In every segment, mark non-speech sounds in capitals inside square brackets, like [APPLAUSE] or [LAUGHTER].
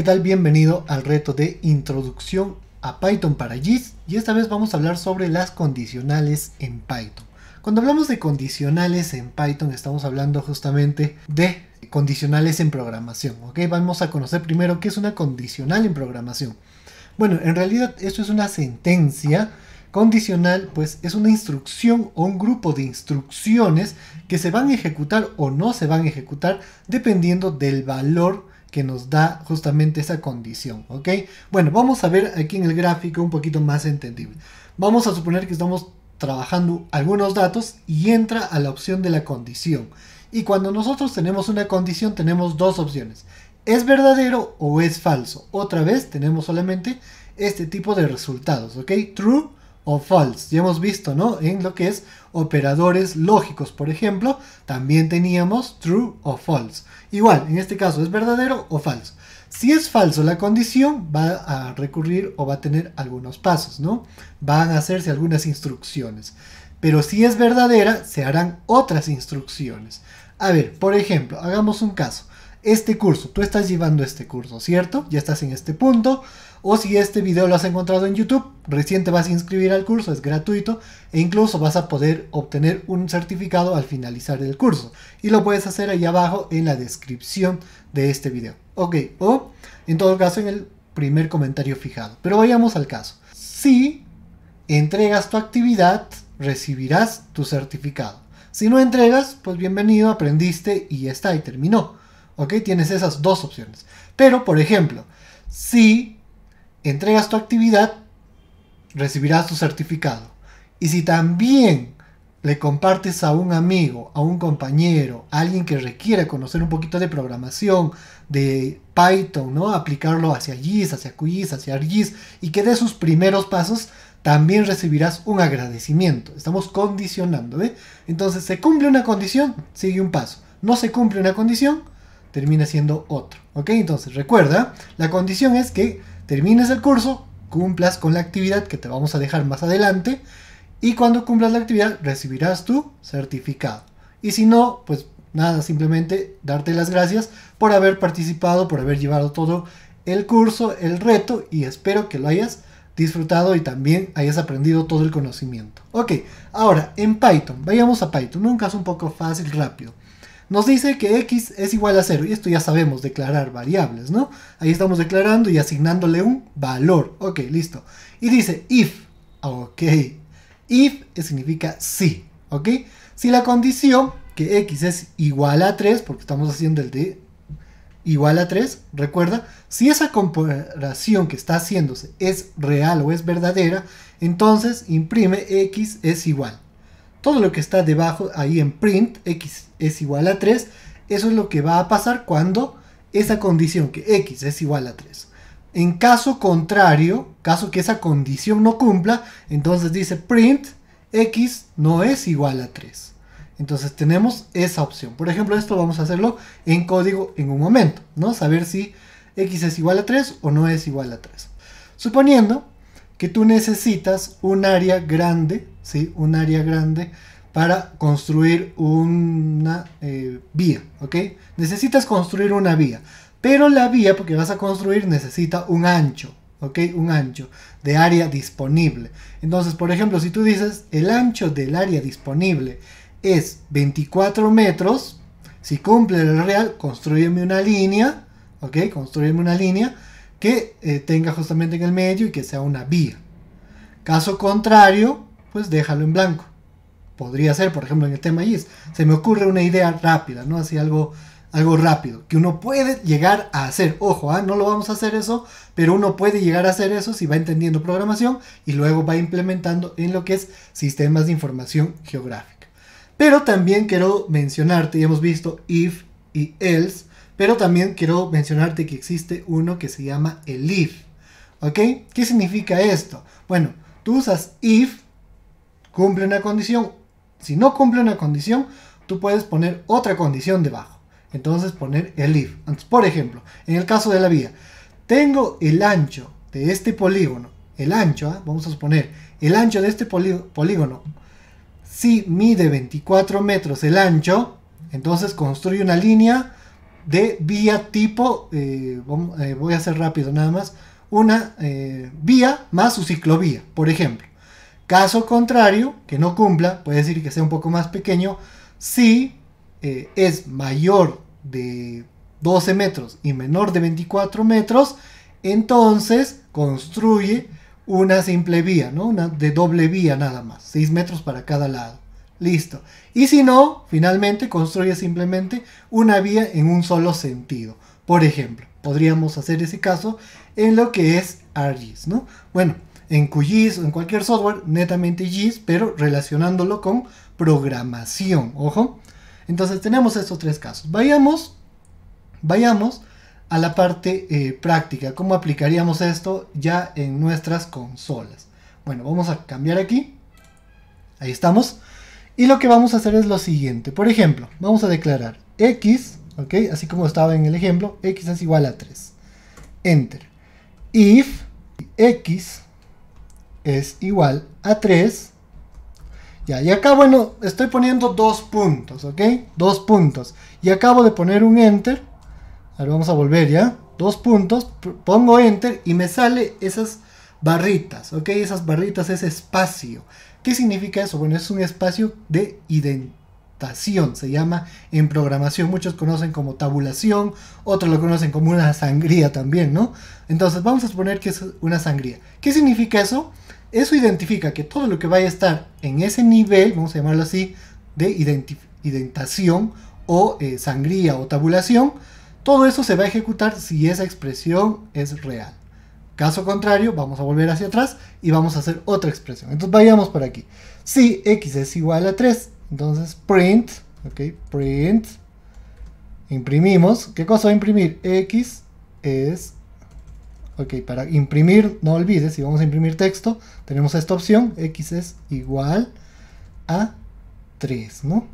¿qué tal? Bienvenido al reto de introducción a Python para GIS y esta vez vamos a hablar sobre las condicionales en Python. Cuando hablamos de condicionales en Python estamos hablando justamente de condicionales en programación, Vamos a conocer primero qué es una condicional en programación. Bueno, en realidad esto es una sentencia Condicional, pues es una instrucción o un grupo de instrucciones que se van a ejecutar o no se van a ejecutar dependiendo del valor que nos da justamente esa condición, ¿ok? Bueno, vamos a ver aquí en el gráfico un poquito más entendible. Vamos a suponer que estamos trabajando algunos datos y entra a la opción de la condición. Y cuando nosotros tenemos una condición tenemos dos opciones. ¿Es verdadero o es falso? Otra vez tenemos solamente este tipo de resultados, ¿ok? True o false. Ya hemos visto, ¿no? En lo que es operadores lógicos, por ejemplo, también teníamos true o false. Igual, en este caso es verdadero o falso. Si es falso la condición, va a recurrir o va a tener algunos pasos, ¿no? Van a hacerse algunas instrucciones. Pero si es verdadera, se harán otras instrucciones. A ver, por ejemplo, hagamos un caso este curso, tú estás llevando este curso, ¿cierto? Ya estás en este punto. O si este video lo has encontrado en YouTube, recién te vas a inscribir al curso, es gratuito e incluso vas a poder obtener un certificado al finalizar el curso. Y lo puedes hacer ahí abajo en la descripción de este video. Ok, o en todo caso en el primer comentario fijado. Pero vayamos al caso. Si entregas tu actividad, recibirás tu certificado. Si no entregas, pues bienvenido, aprendiste y ya está, y terminó. Tienes esas dos opciones. Pero, por ejemplo, si entregas tu actividad, recibirás tu certificado. Y si también le compartes a un amigo, a un compañero, a alguien que requiera conocer un poquito de programación, de Python, ¿no? Aplicarlo hacia GIS, hacia QGIS, hacia ArcGIS y que dé sus primeros pasos, también recibirás un agradecimiento. Estamos condicionando, ¿eh? Entonces, se cumple una condición, sigue un paso. No se cumple una condición, termina siendo otro. ¿Ok? Entonces, recuerda, la condición es que termines el curso, cumplas con la actividad que te vamos a dejar más adelante y cuando cumplas la actividad recibirás tu certificado. Y si no, pues nada, simplemente darte las gracias por haber participado, por haber llevado todo el curso, el reto y espero que lo hayas disfrutado y también hayas aprendido todo el conocimiento. Ok, ahora en Python, vayamos a Python, nunca es un poco fácil, rápido nos dice que x es igual a 0. Y esto ya sabemos, declarar variables, ¿no? Ahí estamos declarando y asignándole un valor. Ok, listo. Y dice if. Ok. If significa sí. ¿Ok? Si la condición que x es igual a 3, porque estamos haciendo el de igual a 3, recuerda, si esa comparación que está haciéndose es real o es verdadera, entonces imprime x es igual todo lo que está debajo ahí en print, x es igual a 3, eso es lo que va a pasar cuando esa condición que x es igual a 3. En caso contrario, caso que esa condición no cumpla, entonces dice print x no es igual a 3. Entonces tenemos esa opción. Por ejemplo, esto vamos a hacerlo en código en un momento, ¿no? Saber si x es igual a 3 o no es igual a 3. Suponiendo que tú necesitas un área grande, ¿sí? Un área grande para construir una eh, vía, ¿ok? Necesitas construir una vía, pero la vía porque vas a construir necesita un ancho, ¿ok? Un ancho de área disponible. Entonces, por ejemplo, si tú dices el ancho del área disponible es 24 metros, si cumple el real, construyeme una línea, ¿ok? Construyeme una línea que eh, tenga justamente en el medio y que sea una vía. Caso contrario, pues déjalo en blanco. Podría ser, por ejemplo, en el tema IS, se me ocurre una idea rápida, ¿no? Así algo, algo rápido, que uno puede llegar a hacer. Ojo, ¿ah? no lo vamos a hacer eso, pero uno puede llegar a hacer eso si va entendiendo programación y luego va implementando en lo que es sistemas de información geográfica. Pero también quiero mencionarte, ya hemos visto if y else, pero también quiero mencionarte que existe uno que se llama el if. ¿Ok? ¿Qué significa esto? Bueno, tú usas if, cumple una condición. Si no cumple una condición, tú puedes poner otra condición debajo. Entonces poner el if. por ejemplo, en el caso de la vía, tengo el ancho de este polígono, el ancho, ¿ah? vamos a suponer, el ancho de este polígono, si mide 24 metros el ancho, entonces construye una línea de vía tipo, eh, eh, voy a hacer rápido nada más, una eh, vía más su ciclovía, por ejemplo. Caso contrario, que no cumpla, puede decir que sea un poco más pequeño, si es mayor de 12 metros y menor de 24 metros, entonces construye una simple vía, ¿no? una de doble vía nada más, 6 metros para cada lado. Listo. Y si no, finalmente construye simplemente una vía en un solo sentido. Por ejemplo, podríamos hacer ese caso en lo que es ArcGIS, ¿no? Bueno, en QGIS o en cualquier software, netamente GIS, pero relacionándolo con programación, ojo. Entonces tenemos estos tres casos. Vayamos, vayamos a la parte eh, práctica, cómo aplicaríamos esto ya en nuestras consolas. Bueno, vamos a cambiar aquí. Ahí estamos. Y lo que vamos a hacer es lo siguiente. Por ejemplo, vamos a declarar x, ¿ok? Así como estaba en el ejemplo, x es igual a 3. Enter. If x es igual a 3. Ya, y acá, bueno, estoy poniendo dos puntos, ¿ok? Dos puntos. Y acabo de poner un enter. Ahora vamos a volver ya. Dos puntos, pongo enter y me sale esas barritas, ¿ok? Esas barritas es espacio. ¿Qué significa eso? Bueno, es un espacio de identación, se llama en programación. Muchos conocen como tabulación, otros lo conocen como una sangría también, ¿no? Entonces vamos a suponer que es una sangría. ¿Qué significa eso? Eso identifica que todo lo que vaya a estar en ese nivel, vamos a llamarlo así, de identación o eh, sangría o tabulación, todo eso se va a ejecutar si esa expresión es real. Caso contrario, vamos a volver hacia atrás y vamos a hacer otra expresión. Entonces vayamos por aquí. Si x es igual a 3, entonces print, ok, print, imprimimos. ¿Qué cosa va a imprimir? x es, ok, para imprimir, no olvides, si vamos a imprimir texto, tenemos esta opción, x es igual a 3, ¿no?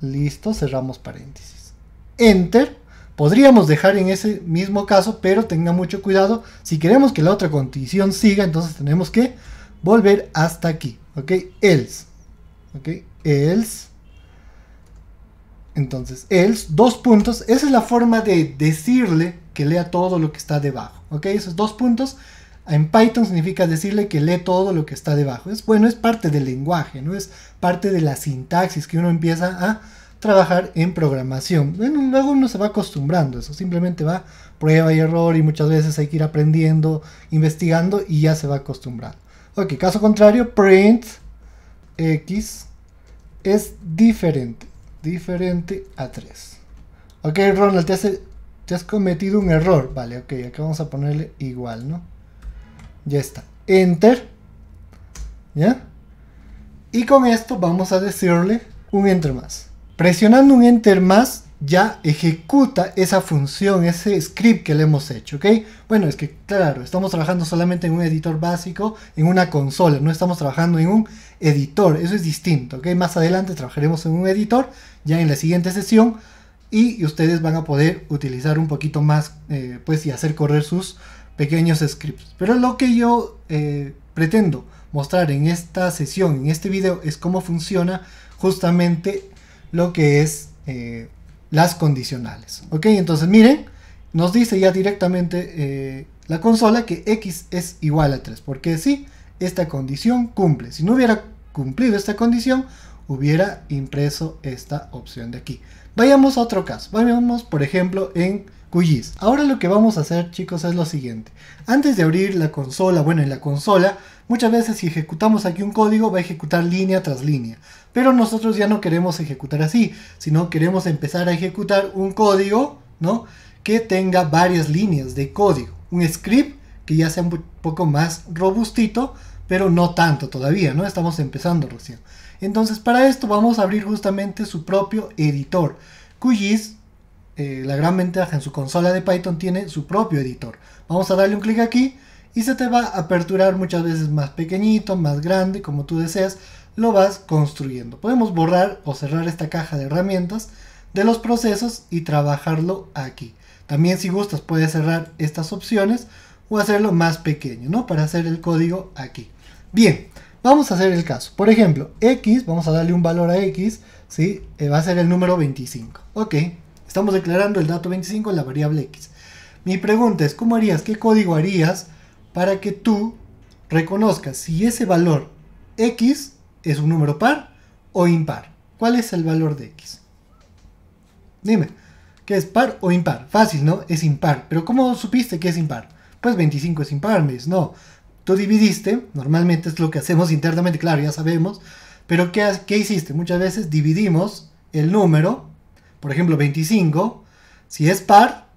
Listo, cerramos paréntesis. Enter podríamos dejar en ese mismo caso, pero tenga mucho cuidado. Si queremos que la otra condición siga, entonces tenemos que volver hasta aquí. ¿Ok? Else. ¿Ok? Else. Entonces, else, dos puntos. Esa es la forma de decirle que lea todo lo que está debajo. ¿Ok? Esos dos puntos en Python significa decirle que lee todo lo que está debajo. Es bueno, es parte del lenguaje, ¿no? Es parte de la sintaxis que uno empieza a trabajar en programación. luego uno se va acostumbrando eso, simplemente va prueba y error y muchas veces hay que ir aprendiendo, investigando y ya se va acostumbrando. Ok, caso contrario, print x es diferente, diferente a 3. Ok, Ronald, te, te has cometido un error. Vale, ok, acá vamos a ponerle igual, ¿no? Ya está. Enter. ¿Ya? Y con esto vamos a decirle un enter más. Presionando un enter más ya ejecuta esa función, ese script que le hemos hecho, ¿ok? Bueno, es que claro, estamos trabajando solamente en un editor básico, en una consola, no estamos trabajando en un editor, eso es distinto, ¿ok? Más adelante trabajaremos en un editor, ya en la siguiente sesión, y ustedes van a poder utilizar un poquito más, eh, pues, y hacer correr sus pequeños scripts. Pero lo que yo eh, pretendo mostrar en esta sesión, en este video, es cómo funciona justamente lo que es eh, las condicionales. Ok, entonces miren, nos dice ya directamente eh, la consola que x es igual a 3, porque si, esta condición cumple. Si no hubiera cumplido esta condición, hubiera impreso esta opción de aquí. Vayamos a otro caso. Vayamos, por ejemplo, en Ahora lo que vamos a hacer chicos es lo siguiente. Antes de abrir la consola, bueno en la consola, muchas veces si ejecutamos aquí un código va a ejecutar línea tras línea. Pero nosotros ya no queremos ejecutar así, sino queremos empezar a ejecutar un código, ¿no? Que tenga varias líneas de código. Un script que ya sea un poco más robustito, pero no tanto todavía, ¿no? Estamos empezando recién. Entonces para esto vamos a abrir justamente su propio editor. QGIS eh, la gran ventaja en su consola de Python tiene su propio editor. Vamos a darle un clic aquí y se te va a aperturar muchas veces más pequeñito, más grande, como tú deseas, lo vas construyendo. Podemos borrar o cerrar esta caja de herramientas de los procesos y trabajarlo aquí. También si gustas puedes cerrar estas opciones o hacerlo más pequeño, ¿no? Para hacer el código aquí. Bien, vamos a hacer el caso. Por ejemplo, X, vamos a darle un valor a X, ¿sí? Eh, va a ser el número 25. Ok, Estamos declarando el dato 25 en la variable x. Mi pregunta es, ¿cómo harías? ¿Qué código harías para que tú reconozcas si ese valor x es un número par o impar? ¿Cuál es el valor de x? Dime, ¿qué es par o impar? Fácil, ¿no? Es impar. Pero ¿cómo supiste que es impar? Pues 25 es impar, me no. Tú dividiste, normalmente es lo que hacemos [LAUGHS] internamente, claro, ya sabemos. Pero ¿qué, qué hiciste? Muchas veces dividimos el número por ejemplo 25, si es par,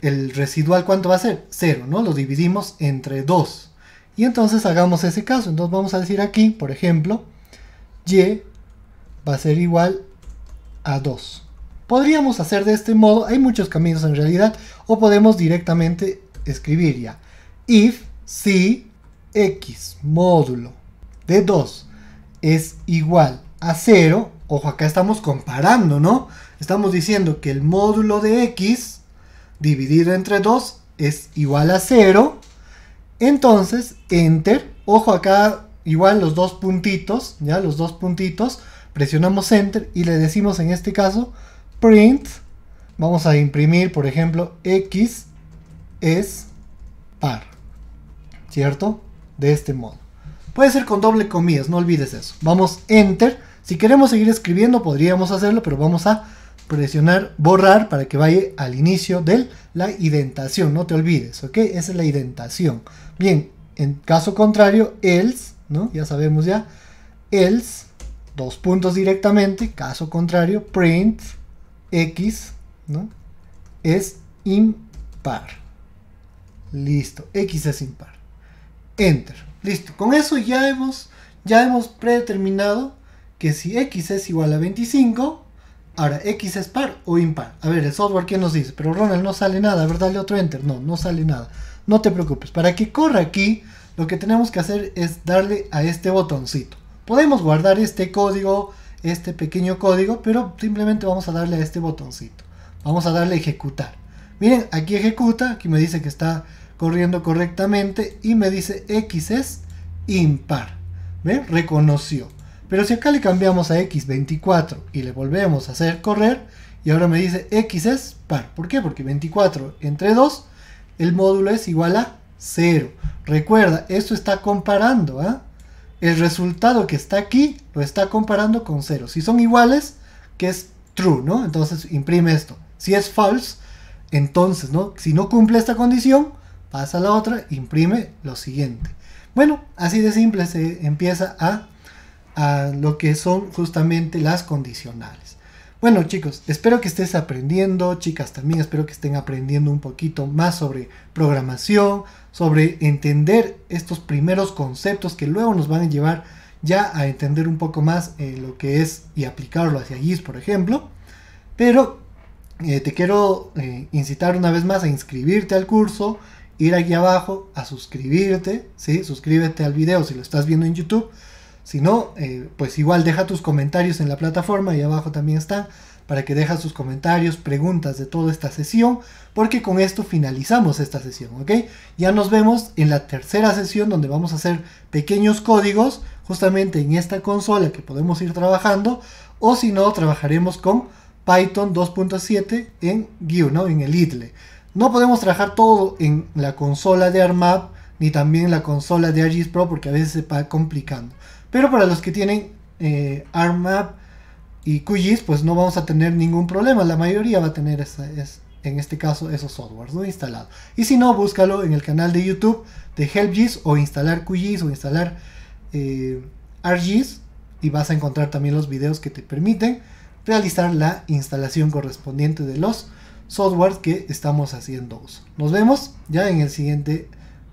el residual cuánto va a ser? 0, ¿no? Lo dividimos entre 2. Y entonces hagamos ese caso. Entonces vamos a decir aquí, por ejemplo, y va a ser igual a 2. Podríamos hacer de este modo, hay muchos caminos en realidad, o podemos directamente escribir ya. If si x módulo de 2 es igual a 0, ojo, acá estamos comparando, ¿no? Estamos diciendo que el módulo de x dividido entre 2 es igual a 0. Entonces, enter, ojo acá igual los dos puntitos, ya los dos puntitos, presionamos enter y le decimos en este caso print, vamos a imprimir por ejemplo x es par, ¿cierto? De este modo. Puede ser con doble comillas, no olvides eso. Vamos enter si queremos seguir escribiendo, podríamos hacerlo, pero vamos a presionar borrar para que vaya al inicio de la identación No te olvides, ¿ok? Esa es la identación Bien, en caso contrario, else, ¿no? Ya sabemos ya. Else, dos puntos directamente. Caso contrario, print x, ¿no? Es impar. Listo, x es impar. Enter. Listo, con eso ya hemos, ya hemos predeterminado que si x es igual a 25, ahora x es par o impar. A ver, el software que nos dice, pero Ronald no sale nada, ¿verdad? dale otro enter, no, no sale nada. No te preocupes, para que corra aquí, lo que tenemos que hacer es darle a este botoncito. Podemos guardar este código, este pequeño código, pero simplemente vamos a darle a este botoncito. Vamos a darle a ejecutar. Miren, aquí ejecuta, aquí me dice que está corriendo correctamente y me dice x es impar. ¿Ven? Reconoció. Pero si acá le cambiamos a x24 y le volvemos a hacer correr, y ahora me dice x es par. ¿Por qué? Porque 24 entre 2, el módulo es igual a 0. Recuerda, esto está comparando, ¿ah? el resultado que está aquí lo está comparando con 0. Si son iguales, que es true, ¿no? Entonces imprime esto. Si es false, entonces, ¿no? Si no cumple esta condición, pasa a la otra, imprime lo siguiente. Bueno, así de simple se empieza a a lo que son justamente las condicionales. Bueno chicos, espero que estés aprendiendo, chicas también espero que estén aprendiendo un poquito más sobre programación, sobre entender estos primeros conceptos que luego nos van a llevar ya a entender un poco más eh, lo que es y aplicarlo hacia GIS, por ejemplo. Pero eh, te quiero eh, incitar una vez más a inscribirte al curso, ir aquí abajo a suscribirte, ¿sí? suscríbete al video si lo estás viendo en YouTube si no, eh, pues igual deja tus comentarios en la plataforma y abajo también está para que dejas tus comentarios, preguntas de toda esta sesión, porque con esto finalizamos esta sesión, ¿ok? Ya nos vemos en la tercera sesión donde vamos a hacer pequeños códigos justamente en esta consola que podemos ir trabajando, o si no, trabajaremos con Python 2.7 en GUI, ¿no? En el IDLE. No podemos trabajar todo en la consola de ARMAP, ni también en la consola de Pro porque a veces se va complicando. Pero para los que tienen eh, ARMAP y QGIS, pues no vamos a tener ningún problema. La mayoría va a tener en este caso esos softwares ¿no? instalados. Y si no, búscalo en el canal de YouTube de HelpGIS o instalar QGIS o instalar eh, y vas a encontrar también los videos que te permiten realizar la instalación correspondiente de los softwares que estamos haciendo uso. Nos vemos ya en el siguiente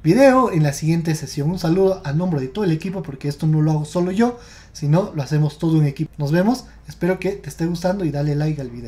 video en la siguiente sesión. Un saludo al nombre de todo el equipo porque esto no lo hago solo yo, sino lo hacemos todo un equipo. Nos vemos, espero que te esté gustando y dale like al video.